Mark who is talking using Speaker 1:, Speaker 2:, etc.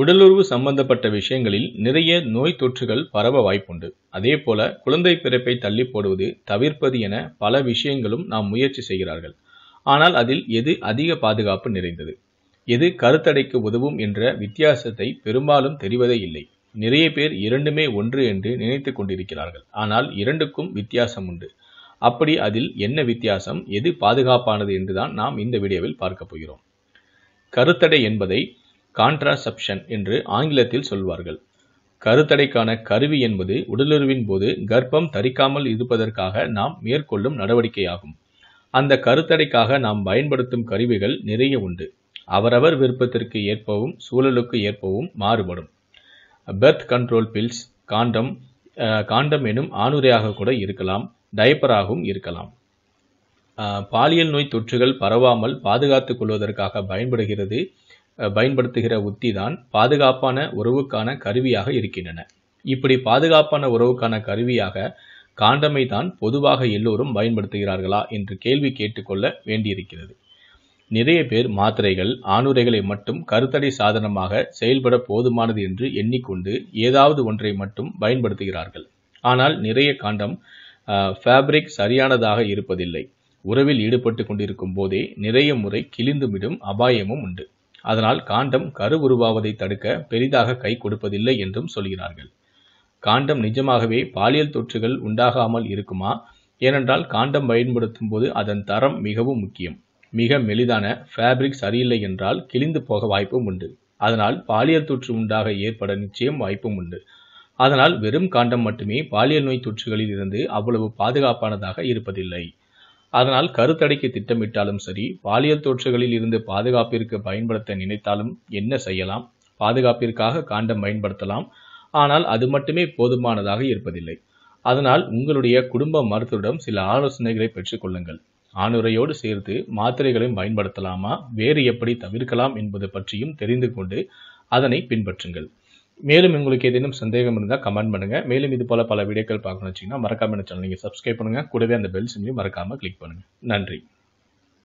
Speaker 1: உடலுறவு சம்பந்தப்பட்ட விஷயங்களில் நிறைய நோய் தொற்றுகள் பரவ வாய்ப்புண்டு அதே போல குழந்தை பிறப்பை தள்ளி போடுவது தவிர்ப்பது என பல விஷயங்களும் நாம் முயற்சி செய்கிறார்கள் ஆனால் அதில் எது அதிக பாதுகாப்பு நிறைந்தது எது கருத்தடைக்கு உதவும் என்ற வித்தியாசத்தை பெரும்பாலும் தெரிவதே இல்லை நிறைய பேர் இரண்டுமே ஒன்று என்று நினைத்து கொண்டிருக்கிறார்கள் ஆனால் இரண்டுக்கும் வித்தியாசம் உண்டு அப்படி அதில் என்ன வித்தியாசம் எது பாதுகாப்பானது என்றுதான் நாம் இந்த வீடியோவில் பார்க்க போகிறோம் கருத்தடை என்பதை கான்ட்ராசப்ஷன் என்று ஆங்கிலத்தில் சொல்வார்கள் கருத்தடைக்கான கருவி என்பது உடலுறவின் போது கர்ப்பம் தரிக்காமல் இருப்பதற்காக நாம் மேற்கொள்ளும் நடவடிக்கையாகும் அந்த கருத்தடைக்காக நாம் பயன்படுத்தும் கருவிகள் நிறைய உண்டு அவரவர் விருப்பத்திற்கு ஏற்பவும் சூழலுக்கு ஏற்பவும் மாறுபடும் birth control pills condom condom எனும் ஆணுரையாக கூட இருக்கலாம் டயப்பராகவும் இருக்கலாம் பாலியல் நோய் தொற்றுகள் பரவாமல் பாதுகாத்துக் கொள்வதற்காக பயன்படுகிறது பயன்படுத்துகிற உத்தி தான் பாதுகாப்பான உறவுக்கான கருவியாக இருக்கின்றன இப்படி பாதுகாப்பான உறவுக்கான கருவியாக காண்டமை தான் பொதுவாக எல்லோரும் பயன்படுத்துகிறார்களா என்று கேள்வி கேட்டுக்கொள்ள வேண்டியிருக்கிறது நிறைய பேர் மாத்திரைகள் ஆணுரைகளை மட்டும் கருத்தடை சாதனமாக செயல்பட போதுமானது என்று எண்ணிக்கொண்டு ஏதாவது ஒன்றை மட்டும் பயன்படுத்துகிறார்கள் ஆனால் நிறைய காண்டம் ஃபேப்ரிக் சரியானதாக இருப்பதில்லை உறவில் ஈடுபட்டு கொண்டிருக்கும் போதே நிறைய முறை கிழிந்துவிடும் அபாயமும் உண்டு அதனால் காண்டம் கரு உருவாவதை தடுக்க பெரிதாக கை கொடுப்பதில்லை என்றும் சொல்கிறார்கள் காண்டம் நிஜமாகவே பாலியல் தொற்றுகள் உண்டாகாமல் இருக்குமா ஏனென்றால் காண்டம் பயன்படுத்தும் போது அதன் தரம் மிகவும் முக்கியம் மிக மெலிதான ஃபேப்ரிக் சரியில்லை என்றால் கிழிந்து போக வாய்ப்பும் உண்டு அதனால் பாலியல் தொற்று உண்டாக ஏற்பட நிச்சயம் வாய்ப்பும் உண்டு அதனால் வெறும் காண்டம் மட்டுமே பாலியல் நோய் தொற்றுகளில் இருந்து அவ்வளவு பாதுகாப்பானதாக இருப்பதில்லை அதனால் கருத்தடைக்கு திட்டமிட்டாலும் சரி பாலியல் தொற்றுகளில் இருந்து பாதுகாப்பிற்கு பயன்படுத்த நினைத்தாலும் என்ன செய்யலாம் பாதுகாப்பிற்காக காண்டம் பயன்படுத்தலாம் ஆனால் அது மட்டுமே போதுமானதாக இருப்பதில்லை அதனால் உங்களுடைய குடும்ப மருத்துவரிடம் சில ஆலோசனைகளை பெற்றுக்கொள்ளுங்கள் ஆணுரையோடு சேர்த்து மாத்திரைகளையும் பயன்படுத்தலாமா வேறு எப்படி தவிர்க்கலாம் என்பது பற்றியும் தெரிந்து கொண்டு அதனை பின்பற்றுங்கள் மேலும் உங்களுக்கு ஏதேனும் சந்தேகம் இருந்தால் கமெண்ட் பண்ணுங்கள் மேலும் இது போல் பல வீடியோக்கள் பார்க்கணும்னு வச்சிங்கன்னா மறக்காமல் என்ன சேனல் நீங்கள் சப்ஸ்கிரைப் பண்ணுங்கள் கூடவே அந்த பெல் சிம்லையும் மறக்காமல் கிளிக் பண்ணுங்கள் நன்றி